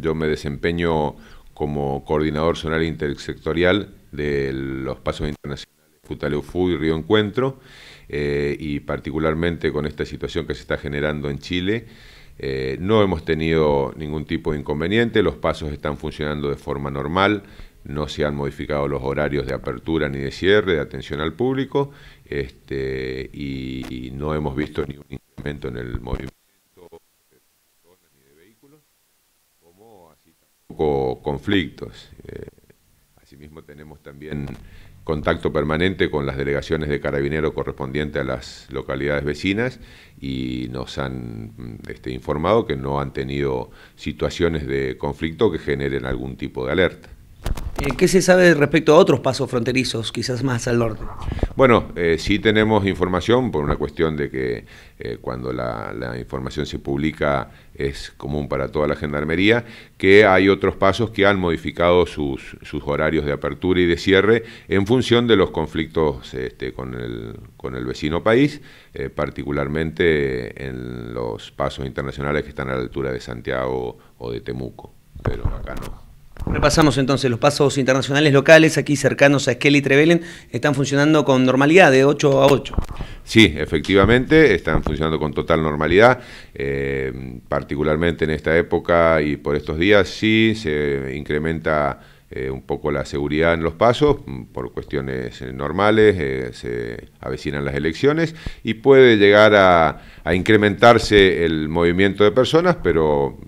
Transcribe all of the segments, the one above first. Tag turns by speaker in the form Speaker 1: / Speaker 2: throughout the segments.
Speaker 1: Yo me desempeño como coordinador zonal intersectorial de los pasos internacionales Futaleufú y Río Encuentro, eh, y particularmente con esta situación que se está generando en Chile, eh, no hemos tenido ningún tipo de inconveniente, los pasos están funcionando de forma normal, no se han modificado los horarios de apertura ni de cierre, de atención al público, este, y, no hemos visto ningún incremento en el movimiento de vehículos como así tampoco conflictos. Eh, asimismo tenemos también contacto permanente con las delegaciones de carabinero correspondientes a las localidades vecinas y nos han mm, este, informado que no han tenido situaciones de conflicto que generen algún tipo de alerta.
Speaker 2: Eh, ¿Qué se sabe respecto a otros pasos fronterizos, quizás más al norte?
Speaker 1: Bueno, eh, sí tenemos información por una cuestión de que eh, cuando la, información se publica es común para toda la gendarmería, que hay otros pasos que han modificado sus, horarios de apertura y de cierre en función de los conflictos este, con, el, vecino país, eh, particularmente en los pasos internacionales que están a la altura de Santiago o de Temuco, pero acá
Speaker 2: no. Repasamos entonces los pasos internacionales locales aquí cercanos a Esquel y Trevelen, Están funcionando con normalidad, de 8 a 8.
Speaker 1: Sí, efectivamente, están funcionando con total normalidad. Eh, particularmente en esta época y por estos días, sí se incrementa eh, un poco la seguridad en los pasos, mm, por cuestiones eh, normales, se avecinan las elecciones y puede llegar a, a, incrementarse el movimiento de personas, pero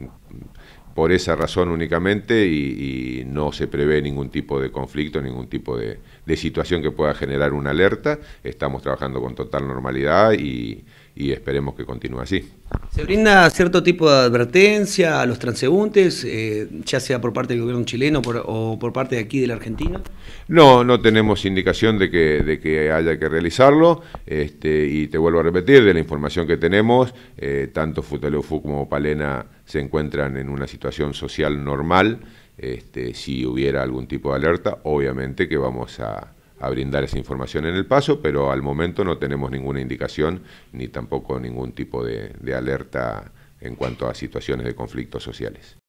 Speaker 1: por esa razón únicamente y, no se prevé ningún tipo de conflicto, ningún tipo de, de situación que pueda generar una alerta. Estamos trabajando con total normalidad y, y esperemos que continúe así.
Speaker 2: ¿Se brinda cierto tipo de advertencia a los transeúntes, eh, ya sea por parte del gobierno chileno o por parte de aquí de la Argentina?
Speaker 1: No, no tenemos indicación de que, haya que realizarlo este, y te vuelvo a repetir, de la información que tenemos, eh, tanto Futaleufu como Palena se encuentran en una situación social normal, este, si hubiera algún tipo de alerta, obviamente que vamos a a brindar esa información en el paso, pero al momento no tenemos ninguna indicación ni tampoco ningún tipo de, de alerta en cuanto a situaciones de conflictos sociales.